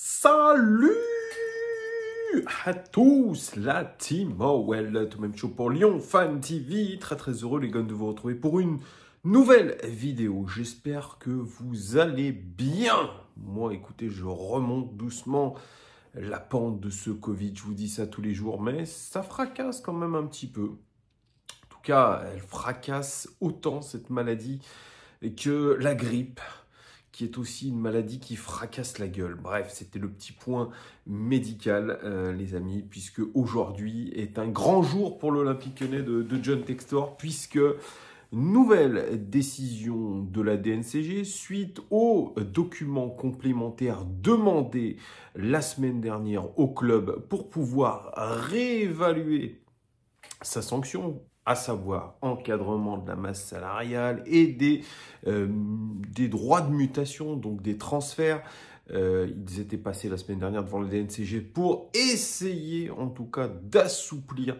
Salut à tous, la team well, oh tout même chaud pour Lyon Fan TV. Très très heureux les gars de vous retrouver pour une nouvelle vidéo. J'espère que vous allez bien. Moi, écoutez, je remonte doucement la pente de ce Covid. Je vous dis ça tous les jours, mais ça fracasse quand même un petit peu. En tout cas, elle fracasse autant cette maladie que la grippe qui est aussi une maladie qui fracasse la gueule. Bref, c'était le petit point médical, euh, les amis, puisque aujourd'hui est un grand jour pour l'Olympique lyonnais de, John Textor, puisque nouvelle décision de la DNCG suite aux documents complémentaires demandés la semaine dernière au club pour pouvoir réévaluer sa sanction à savoir encadrement de la masse salariale et des euh, des droits de mutation, donc des transferts. Euh, ils étaient passés la semaine dernière devant le DNCG pour essayer en tout cas d'assouplir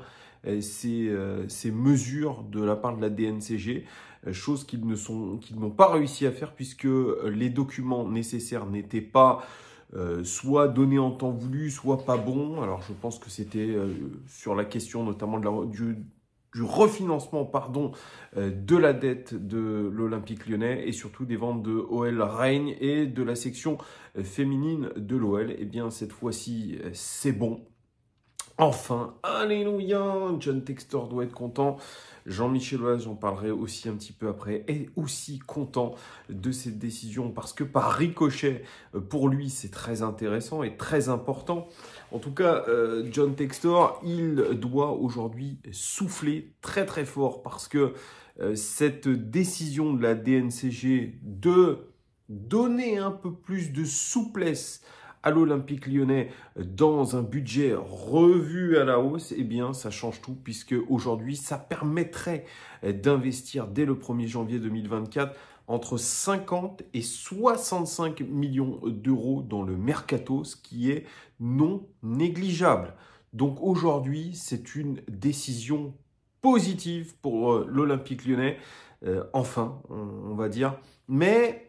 euh, ces, euh, ces, mesures de la part de la DNCG, chose qu'ils ne sont, qu'ils n'ont pas réussi à faire puisque les documents nécessaires n'étaient pas soit donnés en temps voulu, soit pas bons. Alors je pense que c'était sur la question notamment de la, du, du refinancement pardon, euh, de la dette de l'Olympique lyonnais et surtout des ventes de OL Reign et de la section euh, féminine de l'OL. Et eh bien cette fois-ci, euh, c'est bon. Enfin, alléluia, John Textor doit être content. Jean-Michel Oise, j'en parlerai aussi un petit peu après, est aussi content de cette décision parce que par ricochet, euh, pour lui, c'est très intéressant et très important. En tout cas, euh, John Textor, il doit aujourd'hui souffler très très fort parce que euh, cette décision de la DNCG de donner un peu plus de souplesse à l'Olympique lyonnais dans un budget revu à la hausse, eh bien ça change tout puisque aujourd'hui ça permettrait d'investir dès le 1er janvier 2024 entre 50 et 65 millions d'euros dans le mercato, ce qui est non négligeable. Donc aujourd'hui, c'est une décision positive pour euh, l'Olympique lyonnais, euh, enfin, on, on va dire. Mais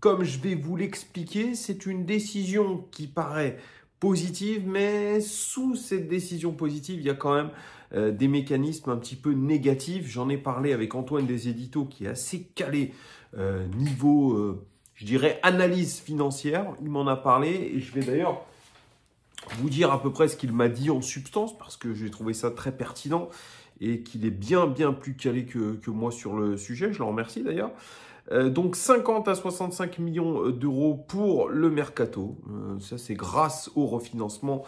comme je vais vous l'expliquer, c'est une décision qui paraît positive, mais sous cette décision positive, il y a quand même euh, des mécanismes un petit peu négatifs. J'en ai parlé avec Antoine des Éditos qui est assez calé euh, niveau, euh, je dirais, analyse financière. Il m'en a parlé et je vais d'ailleurs vous dire à peu près ce qu'il m'a dit en substance, parce que j'ai trouvé ça très pertinent et qu'il est bien, bien plus calé que, que, moi sur le sujet. Je le remercie d'ailleurs. Euh, donc 50 à 65 millions d'euros pour le mercato. Euh, ça, c'est grâce au refinancement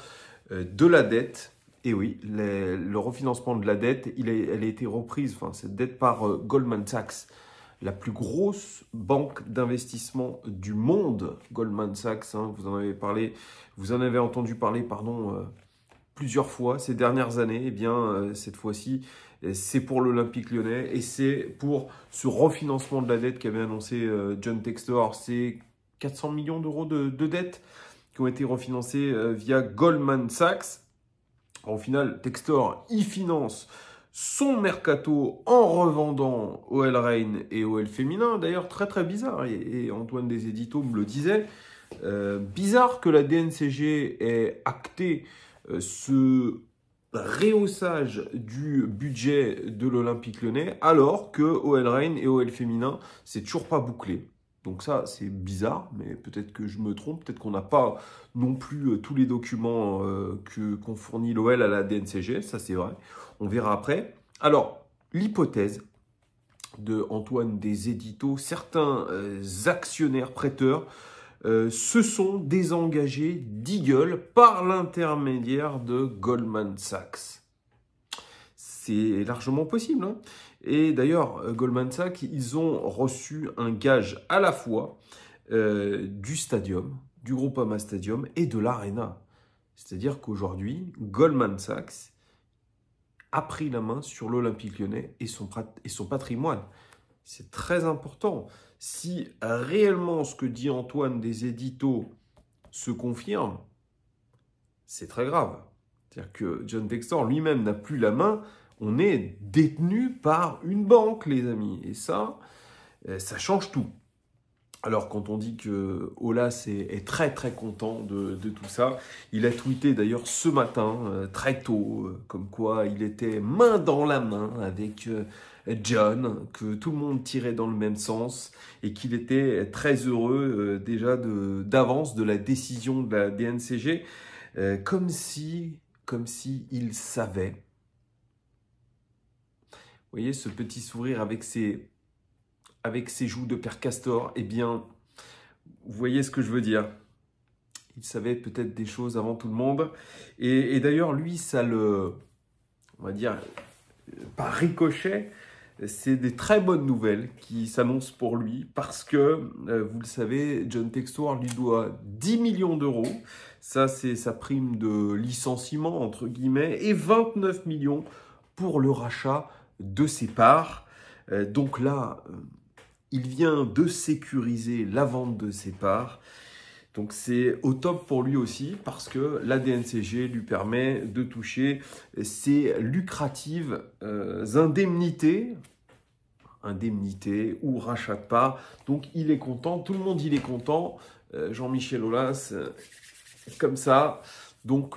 euh, de la dette. Et oui, le refinancement de la dette, il elle a été reprise, enfin cette dette par Goldman Sachs la plus grosse banque d'investissement du monde, Goldman Sachs, hein, vous en avez parlé, vous en avez entendu parler, pardon, euh, plusieurs fois ces dernières années, eh bien euh, cette fois-ci, euh, c'est pour l'Olympique lyonnais et c'est pour ce refinancement de la dette qu'avait annoncé John Textor. C'est 400 millions d'euros de, de dette qui ont été refinancés via Goldman Sachs. au final, Textor y finance son mercato en revendant OL Reign et OL Féminin. D'ailleurs, très très bizarre, et, Antoine des me le disait, euh, bizarre que la DNCG ait acté euh, ce rehaussage du budget de l'Olympique lyonnais, alors que OL Reign et OL Féminin, c'est toujours pas bouclé. Donc ça, c'est bizarre, mais peut-être que je me trompe, peut-être qu'on n'a pas non plus euh, tous les documents que qu'on fournit l'OL à la DNCG, ça c'est vrai. On verra après. Alors, l'hypothèse de Antoine des Éditos, certains euh, actionnaires prêteurs euh, se sont désengagés d'Eagle par l'intermédiaire de Goldman Sachs. C'est largement possible. Hein. Et d'ailleurs, euh, Goldman Sachs, ils ont reçu un gage à la fois du stadium, du Groupama Stadium et de l'Arena. C'est-à-dire qu'aujourd'hui, Goldman Sachs a pris la main sur l'Olympique lyonnais et son, et son patrimoine. C'est très important. Si réellement ce que dit Antoine des éditos se confirme, c'est très grave. C'est-à-dire que John Dexter lui-même n'a plus la main. On est détenu par une banque, les amis. Et ça, euh, ça change tout. Alors quand on dit que Olas est, très très content de, tout ça, il a tweeté d'ailleurs ce matin, euh, très tôt, euh, comme quoi il était main dans la main avec euh, John, que tout le monde tirait dans le même sens et qu'il était très heureux déjà d'avance de, la décision de la DNCG, comme si, comme si il savait. Vous voyez ce petit sourire avec ses avec ses joues de père Castor, eh bien, vous voyez ce que je veux dire. Il savait peut-être des choses avant tout le monde. Et, d'ailleurs, lui, ça le, on va dire, par ricochet, c'est des très bonnes nouvelles qui s'annoncent pour lui parce que, euh, vous le savez, John Textor lui doit 10 millions d'euros. Ça, c'est sa prime de licenciement, entre guillemets, et 29 millions pour le rachat de ses parts. Euh, donc là, euh, il vient de sécuriser la vente de ses parts. Donc c'est au top pour lui aussi parce que la DNCG lui permet de toucher ses lucratives euh, indemnités indemnités ou rachat de parts. Donc il est content, tout le monde il est content. Euh, Jean-Michel Aulas, euh, comme ça. Donc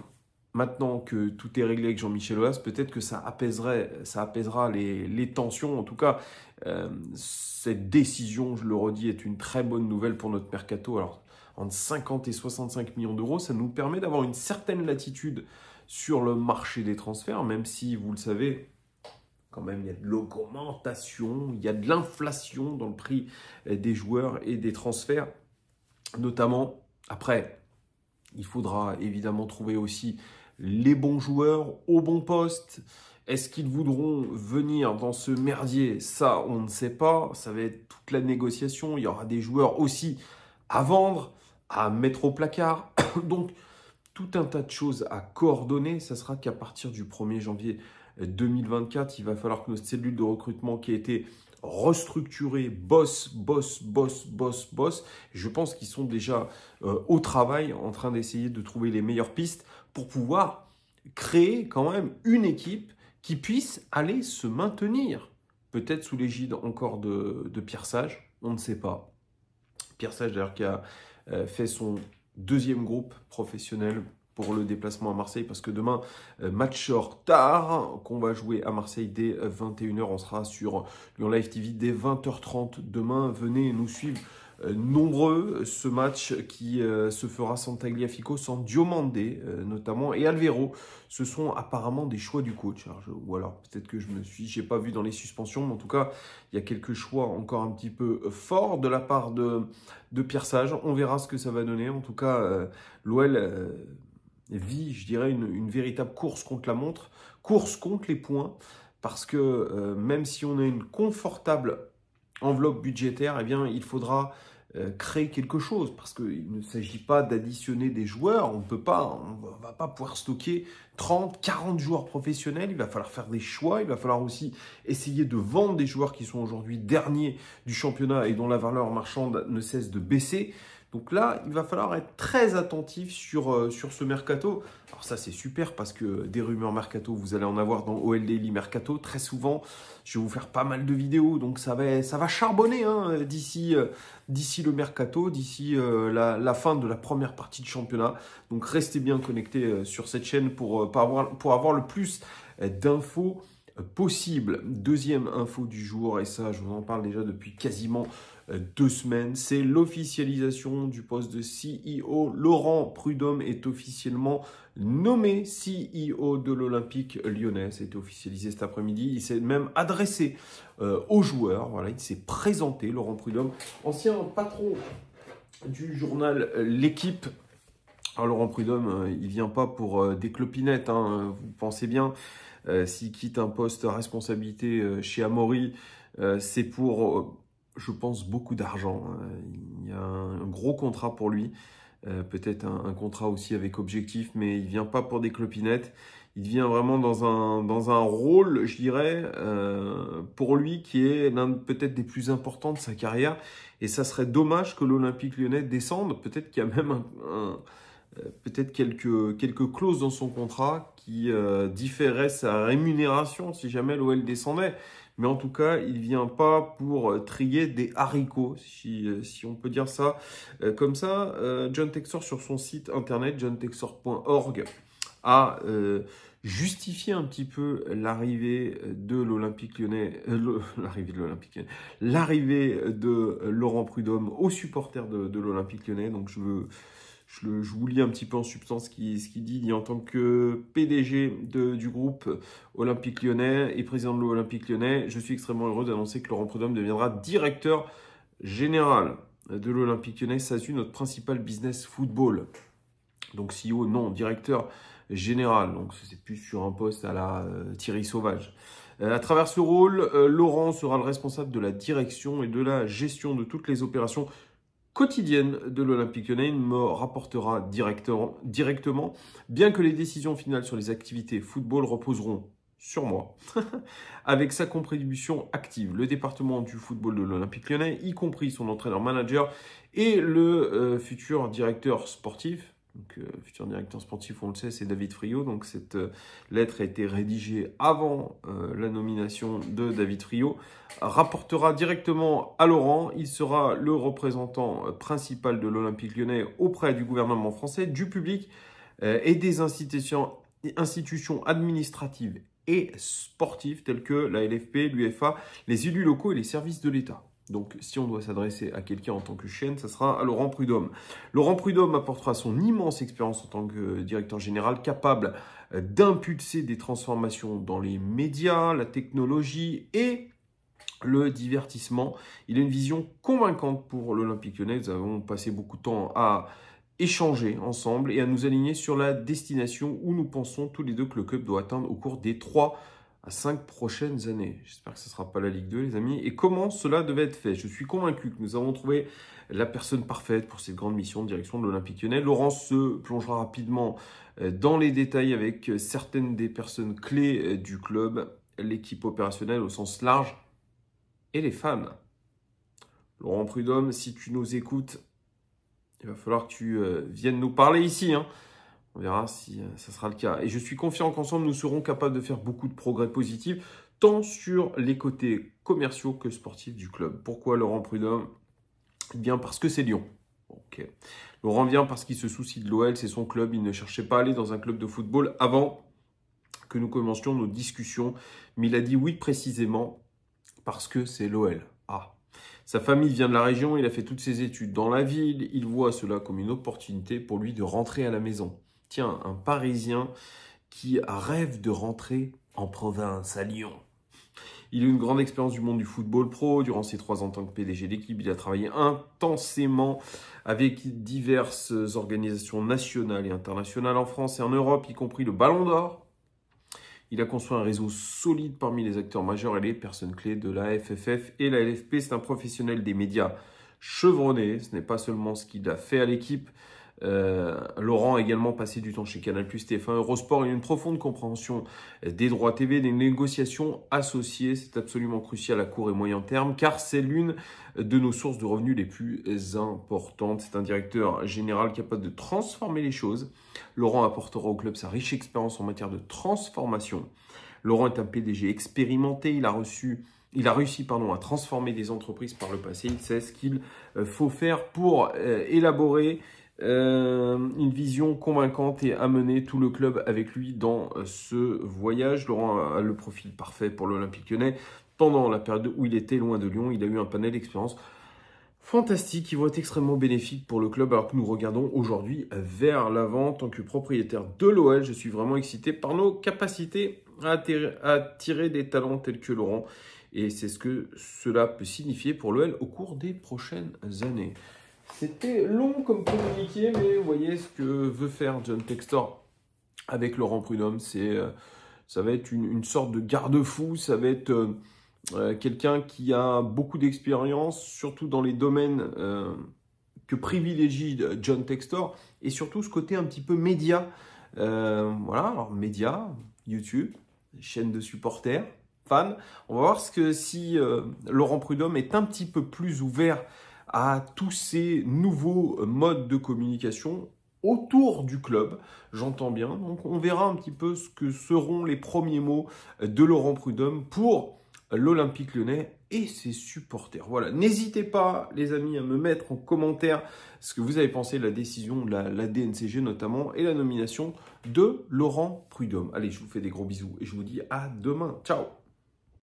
maintenant que tout est réglé avec Jean-Michel Aulas, peut-être que ça apaiserait, ça apaisera les, les tensions. En tout cas, euh, cette décision, je le redis, est une très bonne nouvelle pour notre mercato. Alors, entre 50 et 65 millions d'euros, ça nous permet d'avoir une certaine latitude sur le marché des transferts, même si, vous le savez, quand même, il y a de l'augmentation, il y a de l'inflation dans le prix euh, des joueurs et des transferts, notamment après. Il faudra évidemment trouver aussi les bons joueurs au bon poste. Est-ce qu'ils voudront venir dans ce merdier Ça, on ne sait pas. Ça va être toute la négociation. Il y aura des joueurs aussi à vendre, à mettre au placard. Donc, tout un tas de choses à coordonner. Ça sera qu'à partir du 1er janvier 2024, il va falloir que nos cellules de recrutement qui a été restructurée, boss, boss, boss, boss, boss, je pense qu'ils sont déjà euh, au travail en train d'essayer de trouver les meilleures pistes pour pouvoir créer quand même une équipe qui puisse aller se maintenir. Peut-être sous l'égide encore de, Pierre Sage, on ne sait pas. Pierre Sage d'ailleurs qui a euh, fait son deuxième groupe professionnel pour le déplacement à Marseille parce que demain, euh, match tard, qu'on va jouer à Marseille dès 21h. On sera sur Lyon Live TV dès 20h30 demain. Venez nous suivre euh, nombreux euh, ce match qui euh, se fera sans Tagliafico, sans Diomandé notamment, et Alvero. Ce sont apparemment des choix du coach. Hein. ou alors peut-être que je me suis, j'ai pas vu dans les suspensions, mais en tout cas, il y a quelques choix encore un petit peu forts de la part de, de Pierre Sage. On verra ce que ça va donner. En tout cas, l'OL vit, je dirais, une, véritable course contre la montre, course contre les points, parce que même si on a une confortable enveloppe budgétaire, et eh bien, il faudra euh, créer quelque chose parce qu'il ne s'agit pas d'additionner des joueurs, on ne peut pas, on va pas pouvoir stocker 30, 40 joueurs professionnels, il va falloir faire des choix, il va falloir aussi essayer de vendre des joueurs qui sont aujourd'hui derniers du championnat et dont la valeur marchande ne cesse de baisser. Donc là, il va falloir être très attentif sur, euh, sur ce mercato. Alors ça, c'est super parce que des rumeurs mercato, vous allez en avoir dans Li Mercato très souvent. Je vais vous faire pas mal de vidéos, donc ça va, ça va charbonner hein, d'ici euh, d'ici le mercato, d'ici euh, la, fin de la première partie de championnat. Donc restez bien connectés sur cette chaîne pour, avoir, pour avoir le plus d'infos possible. Deuxième info du jour, et ça, je vous en parle déjà depuis quasiment deux semaines. C'est l'officialisation du poste de CEO. Laurent Prudhomme est officiellement nommé CEO de l'Olympique lyonnais. été officialisé cet après-midi. Il s'est même adressé euh, aux joueurs. Voilà, il s'est présenté, Laurent Prudhomme, ancien patron du journal L'équipe. Alors Laurent Prudhomme, euh, il vient pas pour euh, des clopinettes, hein, vous pensez bien. S'il quitte un poste à responsabilité chez Amaury, c'est pour je pense, beaucoup d'argent. Hein. Il y a un gros contrat pour lui, euh, peut-être un, contrat aussi avec objectif, mais il vient pas pour des clopinettes. Il vient vraiment dans un, dans un rôle, je dirais, euh, pour lui qui est l'un peut-être des plus importants de sa carrière. Et ça serait dommage que l'Olympique lyonnais descende. Peut-être qu'il y a même euh, peut-être quelques, quelques clauses dans son contrat qui euh, sa rémunération si jamais l'OL descendait. Mais en tout cas, il vient pas pour euh, trier des haricots, euh, si, on peut dire ça euh, comme ça. John Texor, sur son site internet, johntexor.org, a justifié un petit peu l'arrivée de l'Olympique lyonnais, l'arrivée de l'Olympique l'arrivée de Laurent Prudhomme aux supporters de l'Olympique lyonnais. Donc je veux je, vous lis un petit peu en substance ce qu'il dit. dit en tant que PDG du groupe Olympique lyonnais et président de l'Olympique lyonnais, je suis extrêmement heureux d'annoncer que Laurent Prudhomme deviendra directeur général de l'Olympique lyonnais, SASU, notre principal business football. Donc CEO, non, directeur général. Donc c'est plus sur un poste à la euh, Thierry Sauvage. Euh, à travers ce rôle, euh, Laurent sera le responsable de la direction et de la gestion de toutes les opérations quotidienne de l'Olympique lyonnais me rapportera directement, bien que les décisions finales sur les activités football reposeront sur moi, avec sa contribution active. Le département du football de l'Olympique lyonnais, y compris son entraîneur-manager et le euh, futur directeur sportif, donc, euh, futur directeur sportif, on le sait, c'est David Friot. Donc cette euh, lettre a été rédigée avant euh, la nomination de David Friot. Rapportera directement à Laurent. Il sera le représentant principal de l'Olympique lyonnais auprès du gouvernement français, du public et des institutions, institutions administratives et sportives telles que la LFP, l'UFA, les élus locaux et les services de l'État. Donc, si on doit s'adresser à quelqu'un en tant que chaîne, ce sera à Laurent Prudhomme. Laurent Prudhomme apportera son immense expérience en tant que euh, directeur général, capable euh, d'impulser des transformations dans les médias, la technologie et le divertissement. Il a une vision convaincante pour l'Olympique lyonnais. Nous avons passé beaucoup de temps à échanger ensemble et à nous aligner sur la destination où nous pensons tous les deux que le club doit atteindre au cours des trois à cinq prochaines années. J'espère que ce ne sera pas la Ligue 2, les amis. Et comment cela devait être fait Je suis convaincu que nous avons trouvé la personne parfaite pour cette grande mission de direction de l'Olympique lyonnais. Laurence se plongera rapidement euh, dans les détails avec euh, certaines des personnes clés euh, du club, l'équipe opérationnelle au sens large et les fans. Laurent Prudhomme, si tu nous écoutes, il va falloir que tu viennes nous parler ici. Hein. On verra si euh, ça sera le cas. Et je suis confiant qu'ensemble, nous serons capables de faire beaucoup de progrès positifs, tant sur les côtés commerciaux que sportifs du club. Pourquoi Laurent Prudhomme Il eh bien, parce que c'est Lyon. Laurent vient parce qu'il se soucie de l'OL, c'est son club. Il ne cherchait pas à aller dans un club de football avant que nous commencions nos discussions. Mais il a dit oui précisément parce que c'est l'OL. Ah. Sa famille vient de la région, il a fait toutes ses études dans la ville, il voit cela comme une opportunité pour lui de rentrer à la maison tiens, un Parisien qui rêve de rentrer en province, à Lyon. Il a une grande expérience du monde du football pro. Durant ses trois ans en tant que PDG d'équipe, il a travaillé intensément avec diverses organisations nationales et internationales en France et en Europe, y compris le Ballon d'Or. Il a construit un réseau solide parmi les acteurs majeurs et les personnes clés de la FFF et la LFP. C'est un professionnel des médias chevronné. Ce n'est pas seulement ce qu'il a fait à l'équipe, euh, Laurent a également passé du temps chez Canal+, TF1, Eurosport et une profonde compréhension des droits TV, des négociations associées. C'est absolument crucial à court et moyen terme car c'est l'une de nos sources de revenus les plus importantes. C'est un directeur général capable de transformer les choses. Laurent apportera au club sa riche expérience en matière de transformation. Laurent est un PDG expérimenté, il a reçu il a réussi pardon, à transformer des entreprises par le passé. Il sait ce qu'il euh, faut faire pour euh, élaborer euh, une vision convaincante et amener tout le club avec lui dans euh, ce voyage. Laurent a le profil parfait pour l'Olympique lyonnais. Pendant la période où il était loin de Lyon, il a eu un panel d'expérience fantastique qui vont être extrêmement bénéfiques pour le club alors que nous regardons aujourd'hui vers l'avant. En tant que propriétaire de l'OL, je suis vraiment excité par nos capacités à attirer des talents tels que Laurent. Et c'est ce que cela peut signifier pour l'OL au cours des prochaines années. C'était long comme communiqué, mais vous voyez ce que veut faire John Textor avec Laurent Prudhomme. C'est, euh, ça va être une, sorte de garde-fou, ça va être euh, euh, quelqu'un qui a beaucoup d'expérience, surtout dans les domaines que privilégie John Textor, et surtout ce côté un petit peu média. voilà, alors média, YouTube, chaîne de supporters, fans. On va voir ce que si Laurent Prudhomme est un petit peu plus ouvert à tous ces nouveaux modes de communication autour du club, j'entends bien. Donc on verra un petit peu ce que seront les premiers mots de Laurent Prudhomme pour l'Olympique lyonnais et ses supporters. Voilà, n'hésitez pas les amis à me mettre en commentaire ce que vous avez pensé de la décision de la, la DNCG notamment et la nomination de Laurent Prudhomme. Allez, je vous fais des gros bisous et je vous dis à demain. Ciao